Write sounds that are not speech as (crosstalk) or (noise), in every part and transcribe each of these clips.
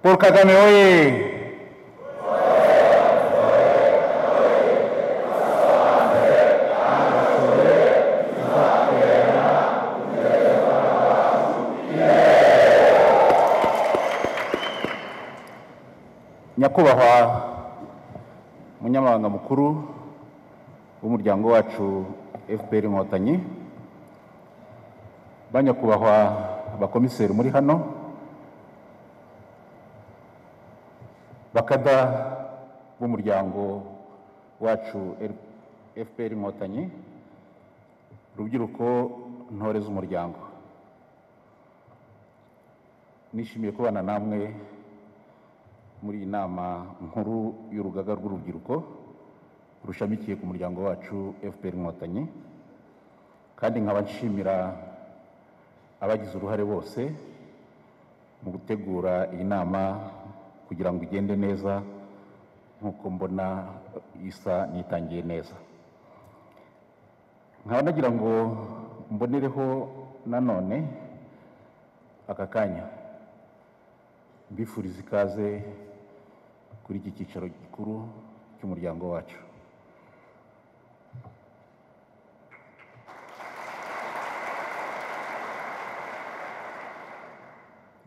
Paul Kagame oye! nyakubahwa umunyamabanga mukuru w'umuryango wacu fpr inkotanyi banyakubahwa abakomiseri muri hano bakada b'umuryango wacu fpr inkotanyi urubyiruko ntore z'umuryango nishimiye kubana namwe muri iyi nama nkuru y'urugaga rw'urubyiruko rushamikiye ku muryango wacu fpr inkotanyi kandi nkaba nshimira abagize uruhare bose mu gutegura iyi nama kugira ngo igende neza nk'uko mbona isa nitangiye neza nkaba nagira ngo mbonereho nanone aka kanya mbifuriza ikaze kuri iki cyicaro gikuru cy'umuryango wacu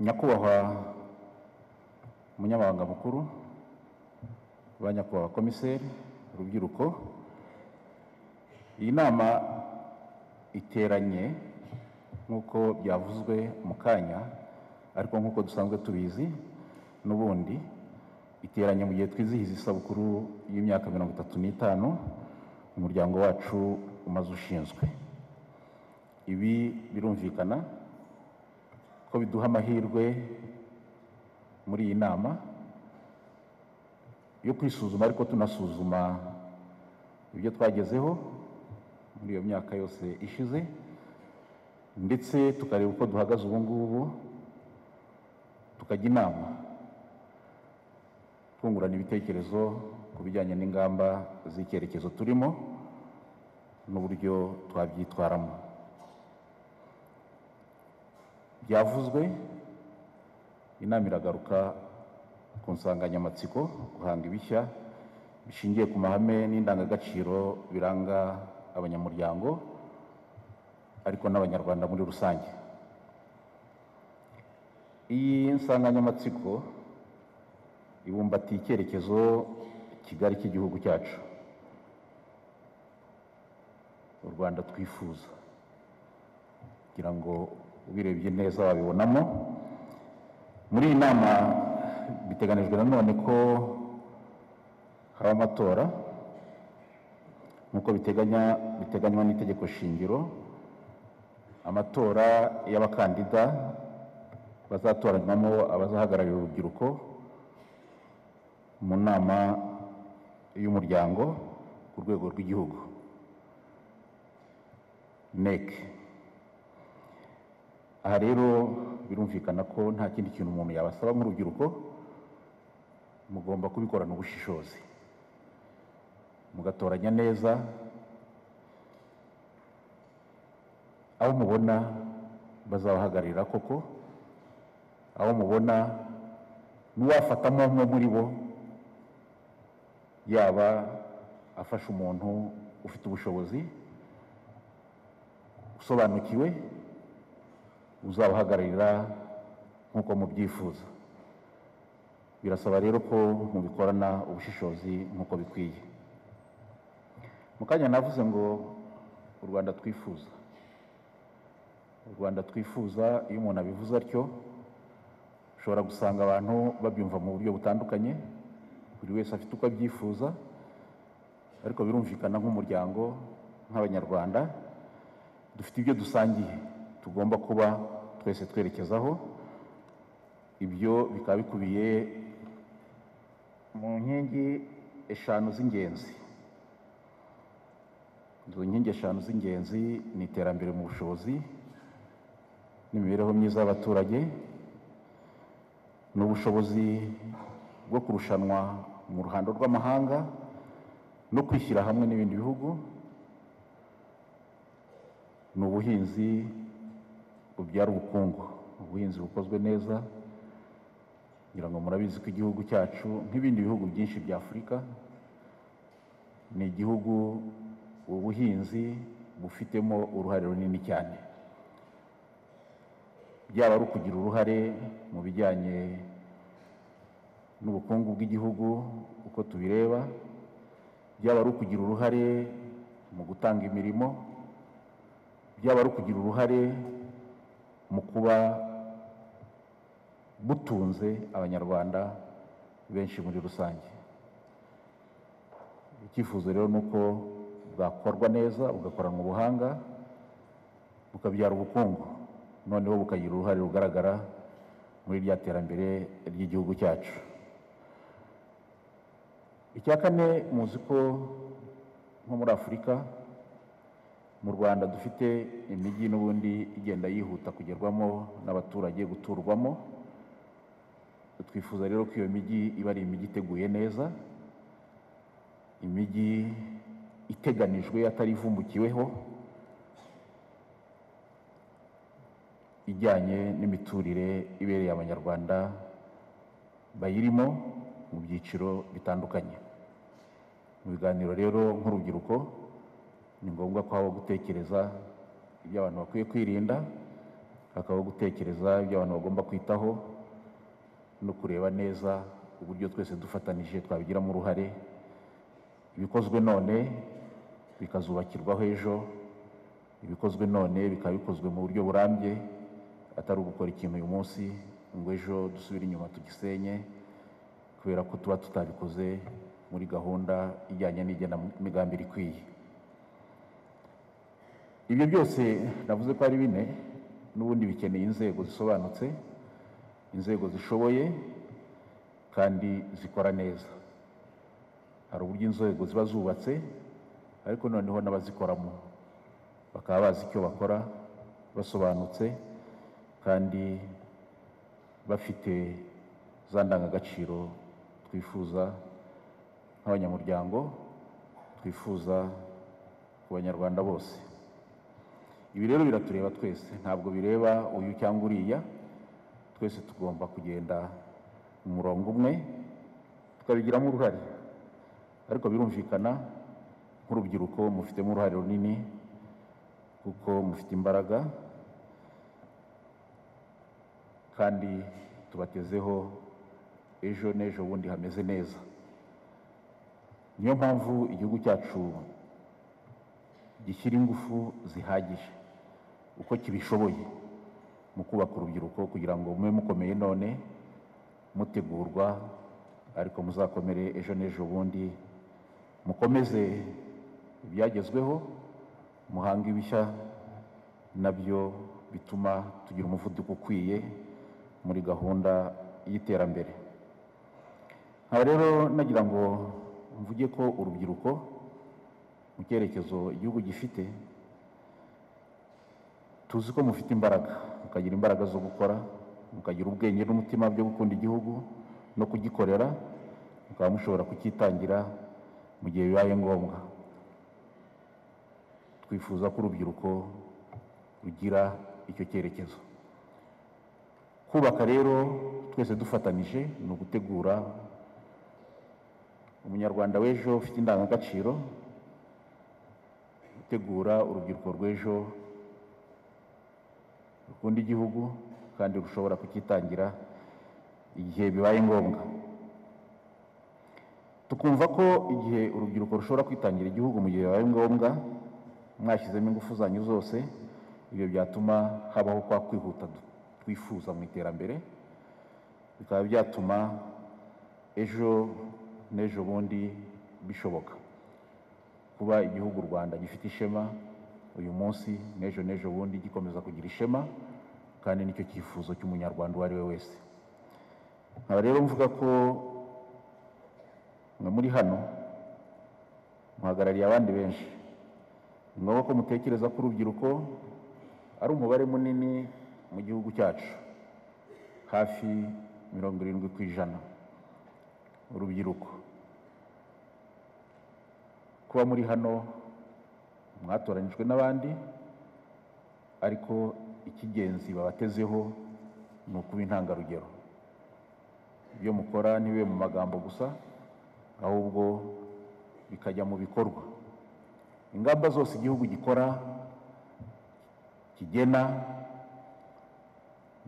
nyakubahwa umunyamabanga mukuru ba nyakubahwa komiseri urubyiruko iyi nama iteranye nk'uko byavuzwe mu kanya ariko nk'uko dusanzwe tubizi n'ubundi iteranye mu gihe twizihiza isabukuru y'imyaka mirongo itatu n'itanu umuryango wacu umaze ushinzwe ibi birumvikana ko biduha amahirwe muri iyi nama yo kwisuzuma ariko tunasuzuma ibyo twagezeho muri iyo myaka yose ishize ndetse tukareba uko duhagaze ubu ngubu tukajya inama twungurana ibitekerezo ku bijyanye n'ingamba z'icyerekezo turimo n'uburyo twabyitwaramo byavuzwe inama iragaruka ku nsanganyamatsiko guhanga ibishya bishingiye ku mahame n'indangagaciro biranga abanyamuryango ariko n'abanyarwanda muri rusange iyi nsanganyamatsiko ibumbatiye icyerekezo Kigali cy'igihugu cyacu u rwanda twifuza kugira ngo ubirebye neza wabibonamo muri iyi nama biteganijwe nanone ko haba amatora nk'uko biteganywa n'itegeko shingiro amatora y'abakandida bazatoranywamo abazahagarariye urubyiruko mu nama y'umuryango ku rwego rw'igihugu neke aha rero birumvikana ko nta kindi kintu umuntu yabasaba nk'urubyiruko mugomba kubikorana ubushishozi mugatoranya neza abo mubona bazabahagararira koko abo mubona n'uwafatamo umwe muri bo yaba afasha umuntu ufite ubushobozi usobanukiwe uzabahagararira nk'uko mubyifuza birasaba rero ko mubikorana ubushishozi nk'uko bikwiye mu kanya navuze ngo u rwanda twifuza u rwanda twifuza iyo umuntu abivuze atyo ushobora gusanga abantu babyumva mu buryo butandukanye buri wese afite uko abyifuza ariko birumvikana nk'umuryango nk'abanyarwanda dufite ibyo dusangiye tugomba kuba twese twerekezaho ibyo bikaba bikubiye mu nkingi eshanu z'ingenzi izo nkingi eshanu z'ingenzi ni iterambere mu bushobozi n'imibereho myiza y'abaturage n'ubushobozi bwo kurushanwa mu ruhando rw'amahanga no kwishyira hamwe n'ibindi bihugu ni ubuhinzi bubyara ubukungu ubuhinzi bukozwe neza kugira ngo murabizi ko igihugu cyacu nk'ibindi bihugu byinshi bya afurika ni igihugu ubuhinzi bufitemo uruhare runini cyane byaba ari ukugira uruhare mu bijyanye n'ubukungu bw'igihugu uko tubireba byaba ari ukugira uruhare mu gutanga imirimo byaba ari ukugira uruhare mu kuba butunze abanyarwanda benshi muri rusange icyifuzo rero ni uko bwakorwa neza bugakoranwa ubuhanga bukabyara ubukungu noneho bukagira uruhare rugaragara muri rya terambere ry'igihugu cyacu icya kane muzi ko nko muri afurika mu rwanda dufite imijyi n'ubundi igenda yihuta kugerwamo n'abaturage guturwamo twifuza rero ko iyo mijyi iba ari imijyi iteguye neza imijyi iteganijwe atari ivumbukiweho ijyanye n'imiturire ibereye abanyarwanda bayirimo mu byiciro bitandukanye mu biganiro rero nk'urubyiruko ni ngombwa ko habaho gutekereza ibyo abantu bakwiye kwirinda hakabaho gutekereza ibyo abantu bagomba kwitaho no kureba neza uburyo twese dufatanije twabigiramo uruhare ibikozwe none bikazubakirwaho ejo ibikozwe none bikaba bikozwe mu buryo burambye atari ugukora ikintu uyu munsi ngo ejo dusubire inyuma tugisenye kubera ko tuba tutabikoze muri gahunda ijyanye n'igenamigambi ikwiye ibyo byose navuze ko ari bine n'ubundi bikeneye inzego zisobanutse inzego zishoboye kandi zikora neza hari uburyo inzego ziba zubatse ariko noneho n'abazikoramo bakaba bazi icyo bakora basobanutse kandi bafite za ndangagaciro twifuza nk'abanyamuryango twifuza ku banyarwanda bose ibi rero biratureba twese ntabwo bireba uyu cyangwa uriya twese tugomba kugenda umurongo umwe tukabigiramo uruhare ariko birumvikana nk'urubyiruko mufitemo uruhare runini kuko mufite imbaraga kandi tubatezeho ejo n'ejo bundi hameze neza niyo mpamvu igihugu cyacu gishyira ingufu zihagije uko kibishoboye mu kubaka urubyiruko kugira ngo mube mukomeye none mutegurwa ariko muzakomere ejo n'ejo bundi mukomeze ibyagezweho muhanga ibishya nabyo bituma tugira umuvuduko ukwiye muri gahunda y'iterambere nkaba rero nagira ngo mvuge ko urubyiruko mu cyerekezo igihugu gifite tuzi ko mufite imbaraga mukagira imbaraga zo gukora mukagira ubwenge n'umutima byo gukunda igihugu no kugikorera mukaba mushobora kucyitangira mu gihe bibaye ngombwa twifuza ko urubyiruko rugira icyo cyerekezo kubaka rero twese dufatanyije ni ugutegura umunyarwanda w'ejo ufite indangagaciro gutegura urubyiruko rw'ejo rukunda igihugu kandi rushobora kukitangira igihe bibaye ngombwa tukumva ko igihe urubyiruko rushobora kwitangira igihugu mu gihe bibaye ngombwa mwashyizemo ingufu zanyu zose ibyo byatuma habaho kwa kwihuta twifuza mu iterambere bikaba byatuma ejo n'ejo bundi bishoboka kuba igihugu u rwanda gifite ishema uyu munsi n'ejo n'ejo bundi gikomeza kugira ishema kandi nicyo cyifuzo cy'umunyarwanda uwo ari we wese nkaba rero mvuga ko mwe muri hano muhagarariye abandi benshi ni ko mutekereza ko urubyiruko ari umubare munini mu gihugu cyacu hafi mirongo irindwi ku ijana urubyiruko kuba muri hano mwatoranyijwe n'abandi ariko icy'ingenzi babatezeho ni ukuba intangarugero ibyo mukora ntibibe mu magambo gusa ahubwo bikajya mu bikorwa ingamba zose igihugu gikora kigena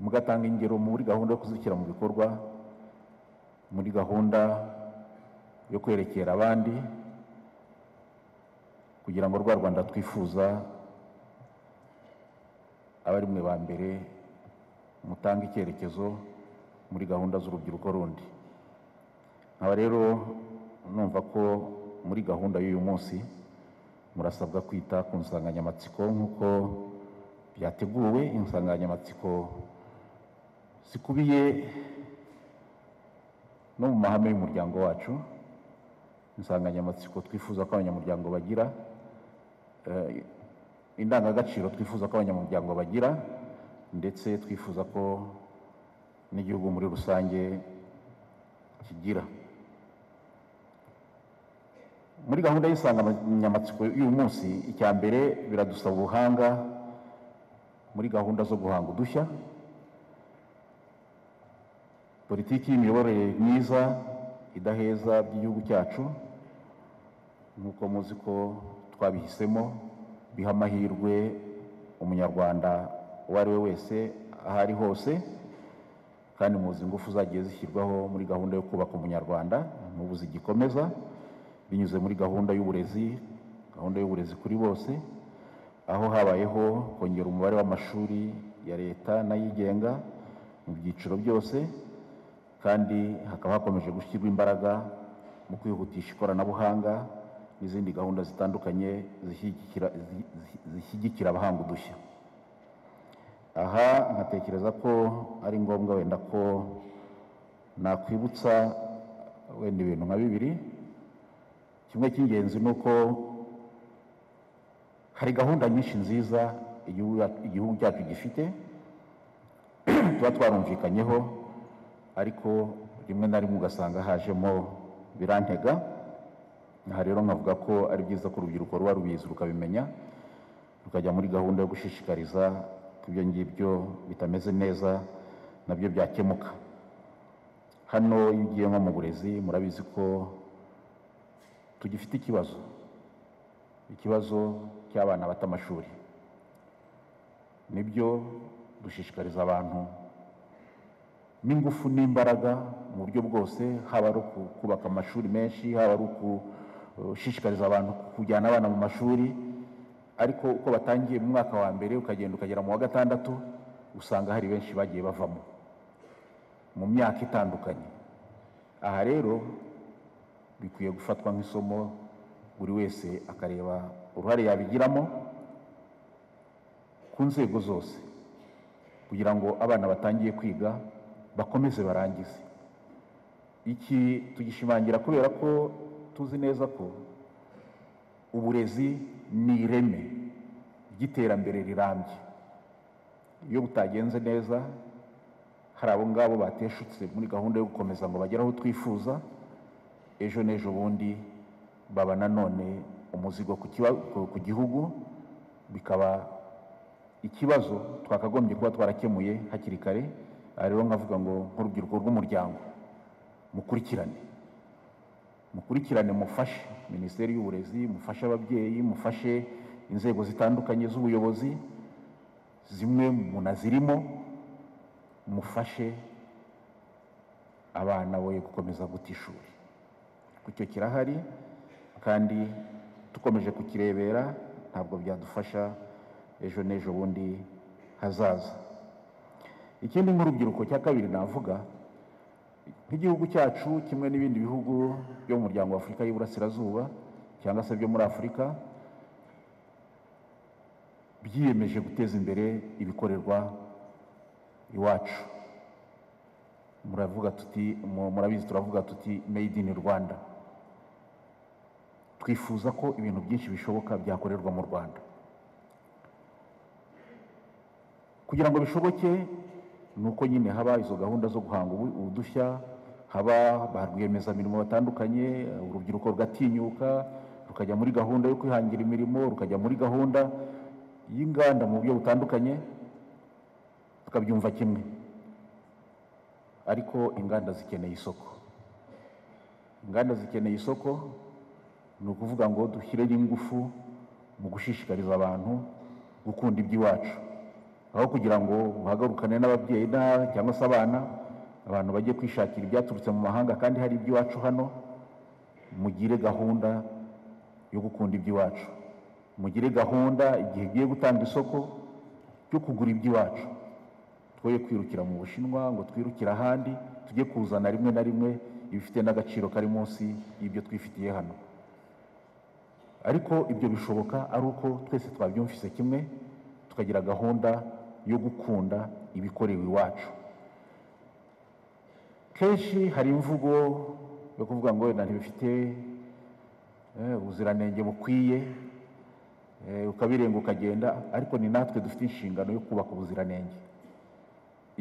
mugatanga ingero muri gahunda yo kuzishyira mu bikorwa muri gahunda yo kwerekera abandi kugira ngo rwa rwanda twifuza abari mwe ba mbere mutange icyerekezo muri gahunda z'urubyiruko rundi nkaba rero numva ko muri gahunda y'uyu munsi murasabwa kwita ku nsanganyamatsiko nk'uko byateguwe insanganyamatsiko zikubiye no mu mahame y'umuryango wacu insanganyamatsiko twifuza ko abanyamuryango bagira Eh, indangagaciro twifuza ko abanyamuryango bagira ndetse twifuza ko n'igihugu muri rusange kigira muri gahunda y'isanganyamatsiko y'uyu munsi icya mbere biradusaba ubuhanga muri gahunda zo guhanga udushya politiki y'imiyoborere myiza idaheza by'igihugu cyacu nk'uko muzi ko twabihisemo biha amahirwe umunyarwanda uwo ari we wese aho ari hose kandi muzi ingufu zagiye zishyirwaho muri gahunda yo kubaka umunyarwanda n'ubu zigikomeza binyuze muri gahunda y'uburezi gahunda y'uburezi kuri bose aho habayeho kongera umubare w'amashuri ya leta n'ayigenga mu byiciro byose kandi hakaba hakomeje gushyirwa imbaraga mu kwihutisha ikoranabuhanga n'izindi gahunda zitandukanye zishyigikira abahanga udushya aha nkatekereza ko ari ngombwa wenda ko nakwibutsa wenda ibintu nka bibiri kimwe cy'ingenzi ni uko hari gahunda nyinshi nziza igihugu cyacu gifite (clears throat) tuba twarumvikanyeho ariko rimwe na rimwe ugasanga hajemo birantega aha rero nkavuga ko ari byiza ko urubyiruko ruba rubizi rukabimenya rukajya muri gahunda yo gushishikariza ko ibyo ngibyo bitameze neza nabyo byakemuka hano iyo ugiye nko mu burezi murabizi ko tugifite ikibazo ikibazo cy'abana bata amashuri nibyo dushishikariza abantu n'ingufu n'imbaraga mu buryo bwose haba ari ukubaka amashuri menshi haba ari uku ushishikariza abantu kujyana abana mu mashuri ariko uko batangiye mu mwaka wa mbere ukagenda ukagera mu wa gatandatu usanga hari benshi bagiye bavamo mu myaka itandukanye aha rero bikwiye gufatwa nk'isomo buri wese akareba uruhare yabigiramo ku nzego zose kugira ngo abana batangiye kwiga bakomeze barangize iki tugishimangira kubera ko tuzi neza ko uburezi ni ireme ry'iterambere rirambye iyo butagenze neza hari abo ngabo bateshutse muri gahunda yo gukomeza ngo bagere aho twifuza ejo n'ejo bundi baba nanone umuzigo ku gihugu bikaba ikibazo twakagombye kuba twarakemuye hakiri kare aha rero nkavuga ngo nk'urubyiruko rw'umuryango mukurikirane mukurikirane mufashe minisiteri y'uburezi mufashe ababyeyi mufashe inzego zitandukanye z'ubuyobozi zimwe munazirimo mufashe abana boye gukomeza guta ishuri icyo kirahari kandi dukomeje kukirebera ntabwo byadufasha ejo n'ejo bundi hazaza ikindi nk'urubyiruko cya kabiri navuga nk'igihugu cyacu kimwe n'ibindi bihugu byo mu muryango wa afurika y’iburasirazuba cyangwa se byo muri afurika byiyemeje guteza imbere ibikorerwa iwacu muravuga tuti murabizi turavuga tuti made in rwanda twifuza ko ibintu byinshi bishoboka byakorerwa mu rwanda kugira ngo bishoboke ni uko nyine haba izo gahunda zo guhanga udushya haba ba rwiyemezamirimo batandukanye uh, urubyiruko rugatinyuka rukajya muri gahunda yo kwihangira imirimo rukajya muri gahunda y'inganda mu buryo butandukanye tukabyumva kimwe ariko inganda zikeneye isoko inganda zikeneye isoko ni ukuvuga ngo dushyireho ingufu mu gushishikariza abantu gukunda iby'iwacu aho kugira ngo uhagarukane n'ababyeyi cyangwa se abana abantu bajye kwishakira ibyaturutse mu mahanga kandi hari iby'iwacu hano mugire gahunda yo gukunda iby'iwacu mugire gahunda igihe ugiye gutanga isoko ryo kugura iby'iwacu twoye kwirukira mu bushinwa ngo twirukire ahandi tujye kuzana rimwe na rimwe ibifite n'agaciro kari munsi y'ibyo twifitiye hano ariko ibyo bishoboka ari uko twese twabyumvise kimwe tukagira gahunda yo gukunda ibikorewe iwacu kenshi hari imvugo yo kuvuga ngo wenda ntibifite eh, ubuziranenge bukwiye eh, ukabirenga ukagenda ariko ni natwe dufite inshingano yo kubaka ubuziranenge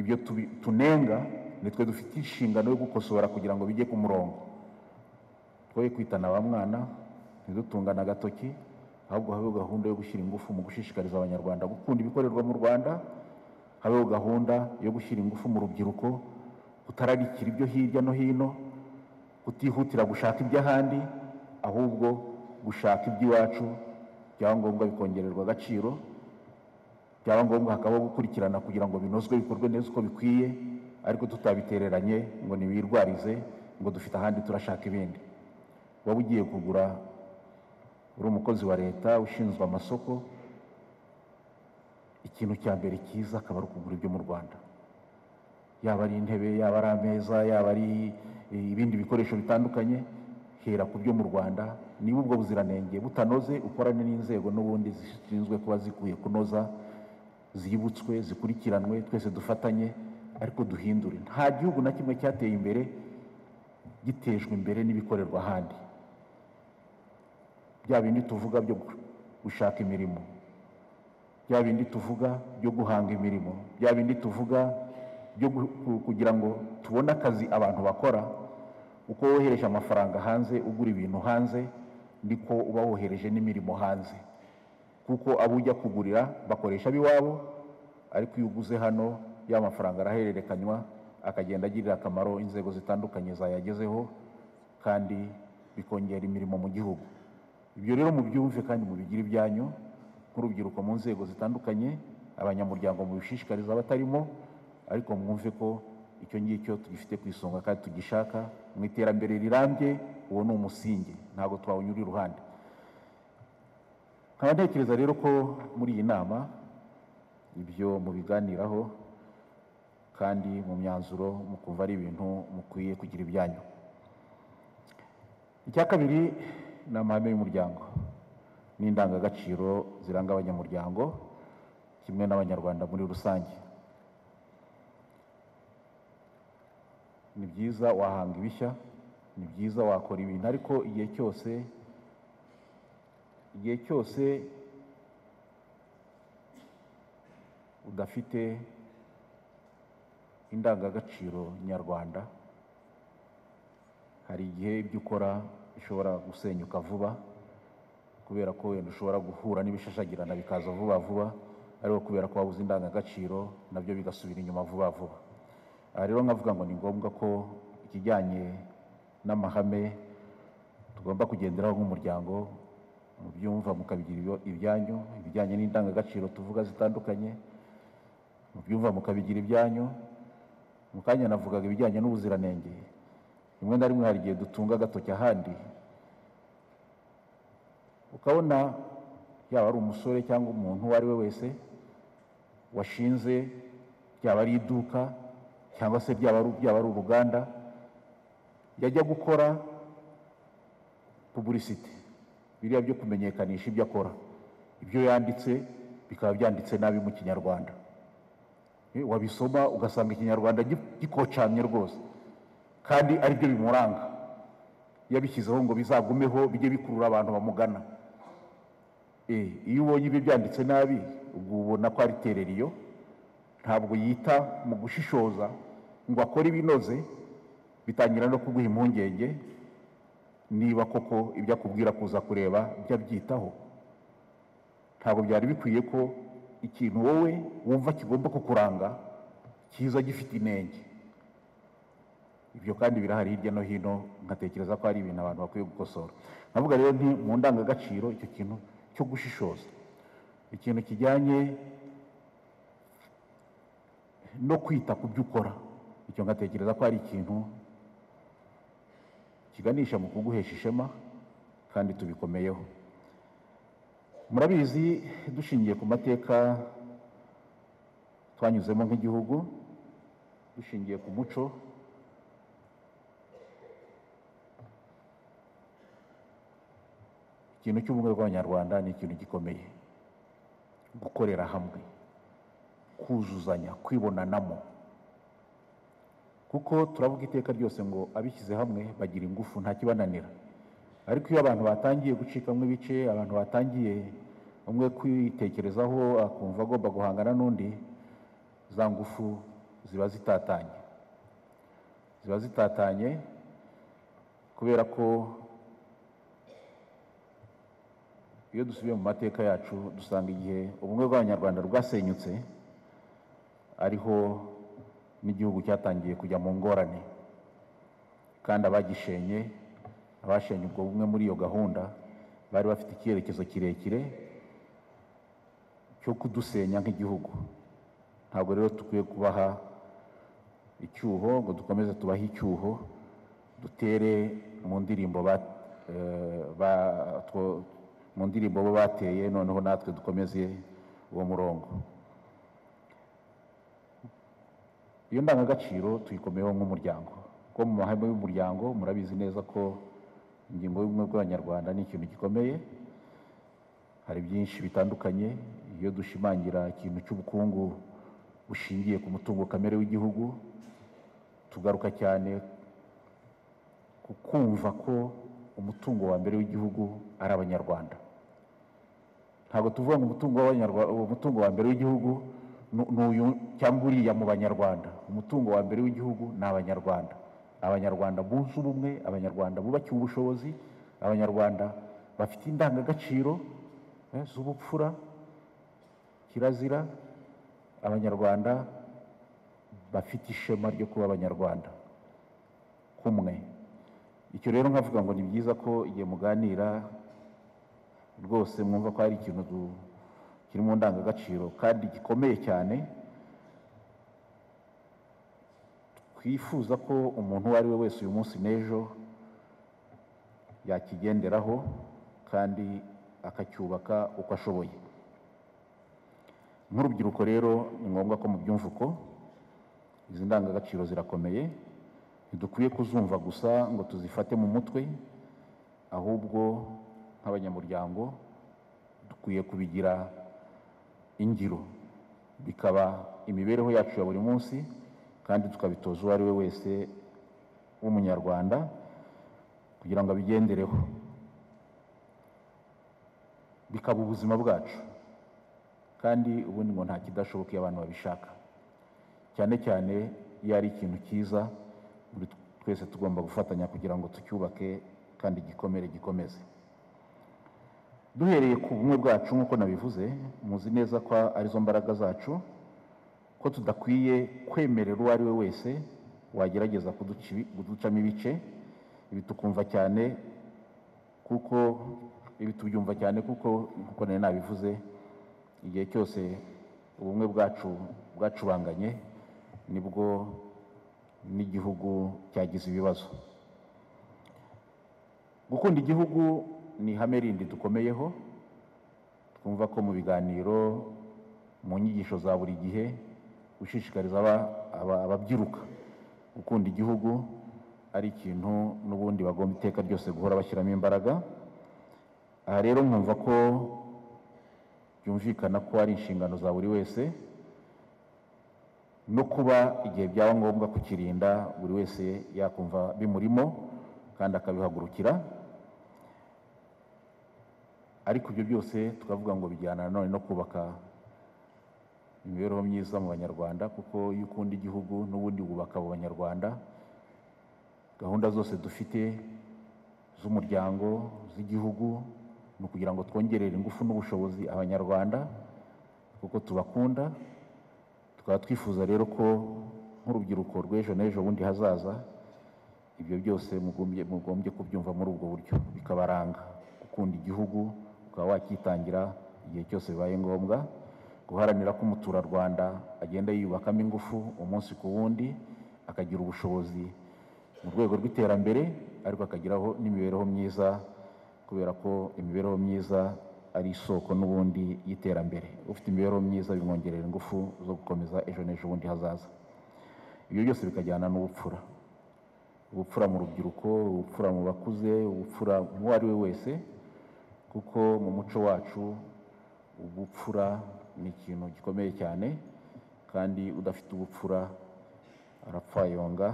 ibyo tunenga nitwe dufite inshingano yo gukosora kugira ngo bijye ku murongo twe kwitana abamwana ntidutungane agatoki ahubwo habeho gahunda yo gushyira ingufu mu gushishikariza abanyarwanda gukunda ibikorerwa mu rwanda habeho gahunda yo gushyira ingufu mu rubyiruko kutararikira ibyo hirya no hino kutihutira gushaka iby'ahandi ahubwo gushaka iby'iwacu byaba ngombwa bikongererwa agaciro byaba ngombwa hakabaho gukurikirana kugira ngo binozwe bikorwe neza uko bikwiye ariko tutabitereranye ngo ntibirwarize ngo dufite ahandi turashaka ibindi waba ugiye kugura uri umukozi wa leta ushinzwe amasoko ikintu cya mbere cyiza akaba ari ukugura ibyo mu rwanda yaba ari intebe yaba ari ameza yaba ari eh, ibindi bikoresho bitandukanye hera ku byo mu rwanda niba ubwo buziranenge butanoze ukorane n'inzego n'ubundi zishinzwe kuba zikwiye kunoza zibutswe zikurikiranwe twese dufatanye ariko duhindure nta gihugu na kimwe cyateye imbere gitejwe imbere n'ibikorerwa ahandi bya bindi tuvuga byo gushaka imirimo bya bindi tuvuga byo guhanga imirimo bya bindi tuvuga byo kugira ngo tubone akazi abantu bakora uko wohereje amafaranga hanze ugura ibintu hanze niko uba wohereje n'imirimo hanze kuko abo ujya kugurira bakoresha ab'iwabo ariko iyo uguze hano ya mafaranga arahererekanywa akagenda agirira akamaro inzego zitandukanye zayagezeho kandi bikongera imirimo mu gihugu ibyo rero mubyumve kandi mubigire ibyanyu nk'urubyiruko mu nzego zitandukanye abanyamuryango mubishishikariza abatarimo ariko mwumve ko icyo ngicyo tugifite ku isonga kandi tugishaka mu iterambere rirambye uwo ni umusingi ntabwo twawunyura iruhande nkaba ntekereza rero ko muri iyi nama ibyo mubiganiraho kandi mu myanzuro mukumva ari ibintu mukwiye kugira ibyanyu icya kabiri ni amahame y'umuryango n'indangagaciro ziranga abanyamuryango kimwe n'abanyarwanda muri rusange ni byiza wahanga ibishya ni byiza wakora ibintu ariko igihe cyose igihe cyose udafite indangagaciro nyarwanda hari igihe ibyo ukora ishobora gusenyuka vuba kubera ko wenda ushobora guhura n'ibishashagirana bikaza vuba vuba ariko kubera ko wabuze indangagaciro nabyo bigasubira inyuma vuba vuba aha rero nkavuga ngo ni ngombwa ko ikijyanye n'amahame tugomba kugenderaho nk'umuryango mubyumva mukabigira ibyanyu ibijyanye n'indangagaciro tuvuga zitandukanye mubyumva mukabigira ibyanyu mu kanya navugaga ibijyanye n'ubuziranenge rimwe na rimwe hari igihe dutunga agatoki ahandi ukabona yaba ari umusore cyangwa umuntu uwo ari we wese washinze byaba ari iduka cyangwa se byaba ari uruganda yajya gukora puburisiti biriya byo kumenyekanisha ibyo akora ibyo yanditse bikaba byanditse nabi mu kinyarwanda eh, wabisoma ugasanga ikinyarwanda gikocamye rwose kandi aribyo bimuranga yabishyizeho ngo bizagumeho bijye bikurura abantu bamugana eh, iyo ubonye ibi byanditse nabi ubwo ubona ko ari tereriyo ntabwo yita mu gushishoza ngo akore ibinoze bitangira no kuguha impungenge niba koko ibyo akubwira kuza kureba bijya byitaho ntabwo byari bikwiye ko ikintu wowe wumva kigomba kukuranga cyiza gifite inenge ibyo kandi birahari hirya no hino ngatekereza ko ari ibintu abantu bakwiye gukosora navuga rero nti mu ndangagaciro icyo kintu cyo gushishoza ikintu kijyanye no kwita ku byo ukora icyo ngatekereza ko ari ikintu kiganisha mu kuguhesha ishema kandi tubikomeyeho murabizi dushingiye ku mateka twanyuzemo nk'igihugu dushingiye ku muco ikintu cy'ubumwe bw'abanyarwanda ni ikintu gikomeye gukorera hamwe kuzuzanya kwibonanamo kuko turavuga iteka ryose ngo abishyize hamwe bagira ingufu ntakibananira ariko iyo abantu batangiye gucikamo ibice abantu batangiye umwe kwitekerezaho akumva agomba guhangana n'undi za ngufu ziba zitatanye ziba zitatanye kubera ko iyo dusubiye mu mateka yacu dusanga igihe ubumwe bw'abanyarwanda bwasenyutse ariho n'igihugu cyatangiye kujya mu ngorane kandi abagishenye abashenye ubwo bumwe muri iyo gahunda bari bafite icyerekezo kirekire cyo kudusenya nk'igihugu ntabwo rero dukwiye kubaha icyuho ngo dukomeze tubahe icyuho dutere mu ndirimbo ba eh, mu ndirimbo bo bateye noneho natwe dukomeze uwo murongo iyo ndangagaciro tuyikomeyeho nk'umuryango kuko mu mahame y'umuryango murabizi neza ko ingingo y'ubumwe bw'abanyarwanda ni ikintu gikomeye hari byinshi bitandukanye iyo dushimangira ikintu cy'ubukungu bushingiye ku mutungo kamere w'igihugu tugaruka cyane ku kumva ko umutungo wa mbere w'igihugu ari abanyarwanda ntabwo tuvuga ngo umutungo wa mbere w'igihugu n'uyu cyangwa uriya mu banyarwanda umutungo wa mbere w'igihugu ni abanyarwanda abanyarwanda bunze ubumwe abanyarwanda bubakiwe ubushobozi abanyarwanda bafite indangagaciro eh, z'ubupfura kirazira abanyarwanda bafite ishema ryo kuba abanyarwanda kumwe icyo rero nkavuga ngo ni byiza ko igihe muganira rwose mwumva ko ari ikintu kiri mu ndangagaciro kandi gikomeye cyane twifuza ko umuntu uwo ari we wese uyu munsi n'ejo yakigenderaho kandi akacyubaka uko ashoboye nk'urubyiruko rero ni ngombwa ko mu byumvuko izi ndangagaciro zirakomeye ntidukwiye kuzumva gusa ngo tuzifate mu mutwe ahubwo nk'abanyamuryango dukwiye kubigira ingiro bikaba imibereho yacu ya buri munsi kandi tukabitoza uwo ari we wese w'umunyarwanda kugira ngo abigendereho bikaba ubuzima bwacu kandi ubundi ngo nta kidashoboka iyo abantu babishaka cyane cyane iyo ari ikintu cyiza buri twese tugomba gufatanya kugira ngo tucyubake kandi gikomere gikomeze duhereye ku bumwe bwacu nk'uko nabivuze muzi neza ko arizo mbaraga zacu ko tudakwiye kwemerera uwo ari we wese wagerageza kuducamo ibice ibi tukumva cyane kuko ibi tubyumva cyane kuko nk'uko nari nabivuze igihe cyose ubumwe bwacu bwacubanganye nibwo n'igihugu cyagize ibibazo gukunda igihugu ni ihame rindi dukomeyeho twumva ko mu biganiro mu nyigisho za buri gihe gushishikariza ababyiruka gukunda igihugu ari ikintu n'ubundi bagomba iteka ryose guhora bashyiramo imbaraga aha rero nkumva ko byumvikana ko ari inshingano za buri wese no kuba igihe byaba ngombwa kukirinda buri wese yakumva bimurimo kandi akabihagurukira ariko ibyo byose tukavuga ngo bijyana nanone no kubaka imibereho myiza mu banyarwanda kuko iyo ukunda igihugu n'ubundi wubaka mu banyarwanda gahunda zose dufite z'umuryango z'igihugu ni ukugira ngo twongerere ingufu n'ubushobozi abanyarwanda kuko tubakunda tukaba twifuza rero ko nk'urubyiruko rw'ejo n'ejo bundi hazaza ibyo byose mugombye kubyumva muri ubwo buryo bikabaranga gukunda igihugu ukaba wakitangira igihe cyose bibaye ngombwa guharanira ko umuturarwanda agenda yiyubakamo ingufu umunsi ku wundi akagira ubushobozi mu rwego rw'iterambere ariko akageraho n'imibereho myiza kubera ko imibereho myiza ari isoko n'ubundi y'iterambere ufite imibereho myiza bimwongerera ingufu zo gukomeza ejo n'ejo bundi hazaza ibyo byose bikajyana n'ubupfura ubupfura mu rubyiruko ubupfura mu bakuze ubupfura uwo ari we wese kuko mu muco wacu ubupfura ni ikintu gikomeye cyane kandi udafite ubupfura arapfayonga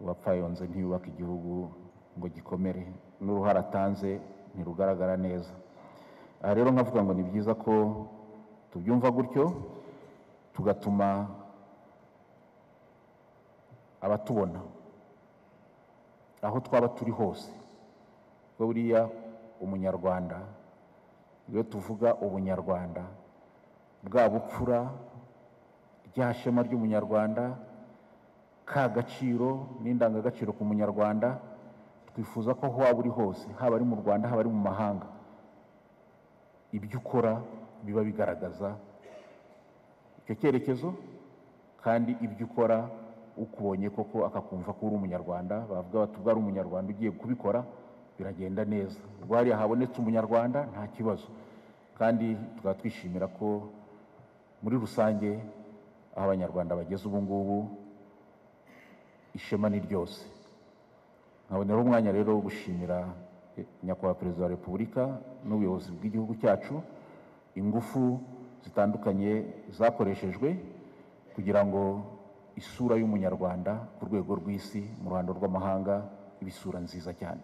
uwapfayonze ntiyubaka igihugu ngo gikomere n'uruhare atanze ntirugaragara neza aha rero nkavuga ngo ni byiza ko tubyumva gutyo tugatuma abatubona aho twaba turi hose buriya umunyarwanda iyo tuvuga ubunyarwanda bwa bupfura rya shema ry'umunyarwanda ka gaciro n'indangagaciro ku munyarwanda twifuza ko aho waba uri hose haba ari mu rwanda haba ari mu mahanga ibyo ukora biba bigaragaza icyo cyerekezo kandi ibyo ukora ukubonye koko akakumva ko uri umunyarwanda bavuga bati ubwo ari umunyarwanda ugiye kubikora biragenda neza rwari habonetse umunyarwanda nta kibazo kandi tukaba twishimira ko muri rusange aho abanyarwanda bageze ubu ngubu ishema ni ryose nkaboneraho umwanya rero wo gushimira eh, nyakubahwa perezida wa repubulika n'ubuyobozi bw'igihugu cyacu ingufu zitandukanye zakoreshejwe kugira ngo isura y'umunyarwanda ku rwego rw'isi mu ruhando rw'amahanga iba isura nziza cyane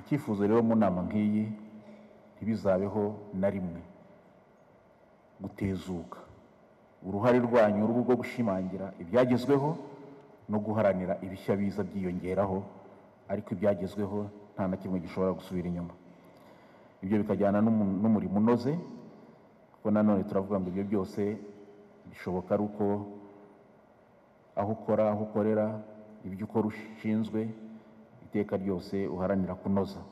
icyifuzo rero mu nama nk'iyi ntibizabeho na rimwe gutezuka uruhare rwanyu rwo gushimangira ibyagezweho no guharanira ibishya biza byiyongeraho ariko ibyagezweho nta na kimwe gishobora gusubira inyuma ibyo bikajyana n'umurimo unoze kuko nanone turavuga ngo ibyo byose bishoboka ari uko aho ukora aho ukorera ibyo ukora ushinzwe iteka ryose uharanira kunoza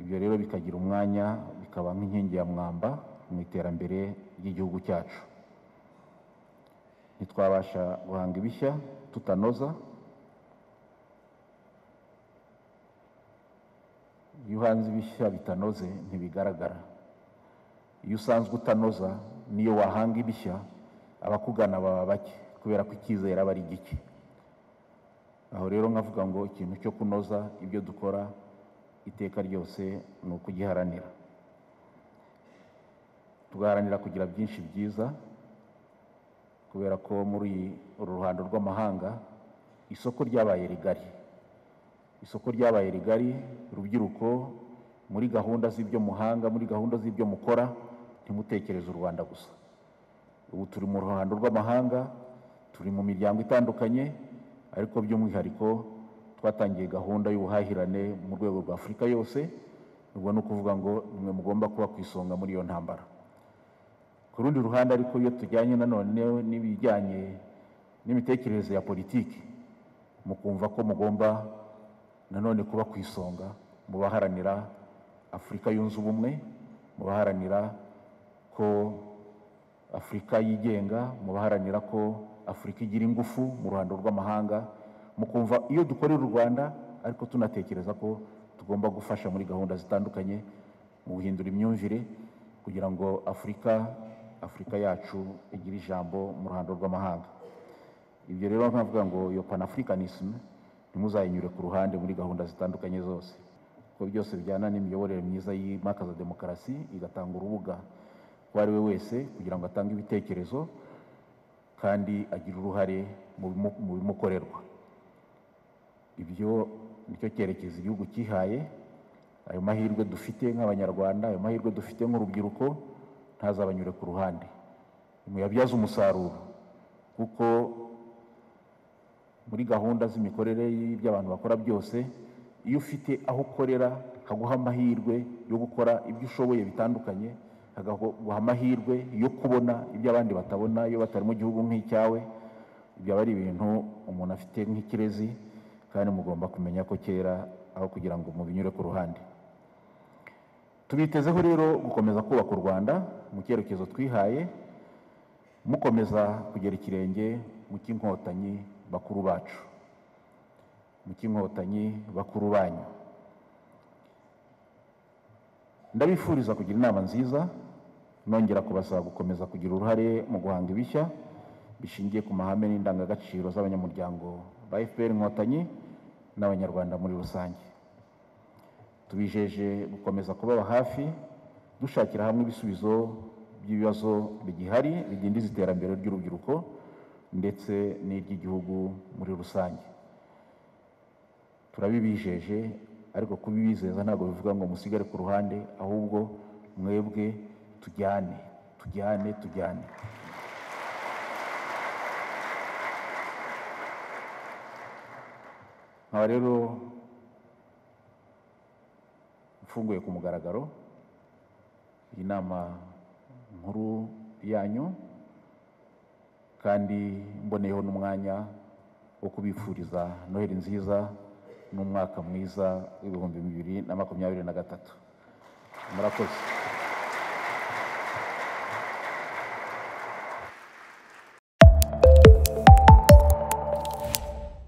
ibyo rero bikagira umwanya bikaba nk'inkingi ya mwamba mu iterambere ry'igihugu cyacu ntitwabasha guhanga ibishya tutanoza iyo uhanze ibishya bitanoze ntibigaragara iyo usanzwe utanoza n'iyo wahanga ibishya abakugana baba bake kubera ko icyizere aba ari gike aho rero nkavuga ngo ikintu cyo kunoza ibyo dukora iteka ryose ni ukugiharanira tugaharanira kugira byinshi byiza kubera ko muri uru ruhando rw'amahanga isoko ryabaye rigari isoko ryabaye rigari urubyiruko muri gahunda z'ibyo muhanga muri gahunda z'ibyo mukora ntimutekereze u rwanda gusa ubu turi mu ruhando rw'amahanga turi mu miryango itandukanye ariko by'umwihariko twatangiye gahunda y'ubuhahirane mu rwego rwa afurika yose ubwo ni ukuvuga ngo mwe mugomba kuba ku isonga muri iyo ntambara ku rundi ruhande ariko iyo tujyanye nanone n'ibijyanye n'imitekerereze ya politiki mukumva ko mugomba nanone kuba ku isonga mu baharanira afurika yunze ubumwe mu baharanira ko afurika yigenga mu baharanira ko afurika igira ingufu mu ruhando rw'amahanga mukumva iyo dukorera u rwanda ariko tunatekereza ko tugomba gufasha muri gahunda zitandukanye mu guhindura imyumvire kugira ngo afurika afurika yacu igire ijambo mu ruhando rw'amahanga ibyo rero nkavuga ngo iyo panafurikanisme ntimuzayinyure ku ruhande muri gahunda zitandukanye zose kuko byose bijyana n'imiyoborere myiza y'imakaza demokarasi igatanga urubuga uwo ari we wese kugira ngo atange ibitekerezo kandi agira uruhare mu bimukorerwa ibyo nicyo cyerekezo igihugu cyihaye ayo mahirwe dufite nk'abanyarwanda ayo mahirwe dufite nk'urubyiruko ntazabanyure ku ruhande muyabyaze umusaruro kuko muri gahunda z'imikorere y'ibyo bakora byose iyo ufite aho ukorera kaguha amahirwe yo gukora ibyo ushoboye bitandukanye guha amahirwe yo kubona ibyo abandi batabona iyo batari mu gihugu nk'icyawe byaba ari ibintu umuntu afite nk'ikirezi kandi mugomba kumenya ko kera aho kugira ngo mubinyure ku ruhande tubitezeho rero gukomeza kubaka u rwanda mu cyerekezo twihaye mukomeza kugera ikirenge mu cy'inkotanyi bakuru bacu mu cy'inkotanyi bakuru banyu ndabifuriza kugira inama nziza nongera kubasaba gukomeza kugira uruhare mu guhanga ibishya bishingiye ku mahame n'indangagaciro z'abanyamuryango ba fpr inkotanyi n'abanyarwanda muri rusange tubijeje gukomeza kubaba hafi dushakira hamwe ibisubizo by'ibibazo bigihari bigindiza iterambere ry'urubyiruko ndetse n'iry'igihugu muri rusange turabibijeje ariko kubibizeza ntabwo bivuga ngo musigare ku ruhande ahubwo mwebwe tujyane tujyane tujyane nkaba rero ufunguye ku mugaragaro iyi nama nkuru yanyu kandi mboneyeho n'umwanya wo kubifuriza noheli nziza n'umwaka mwiza w'ibihumbi bibiri na makumyabiri na gatatu murakoze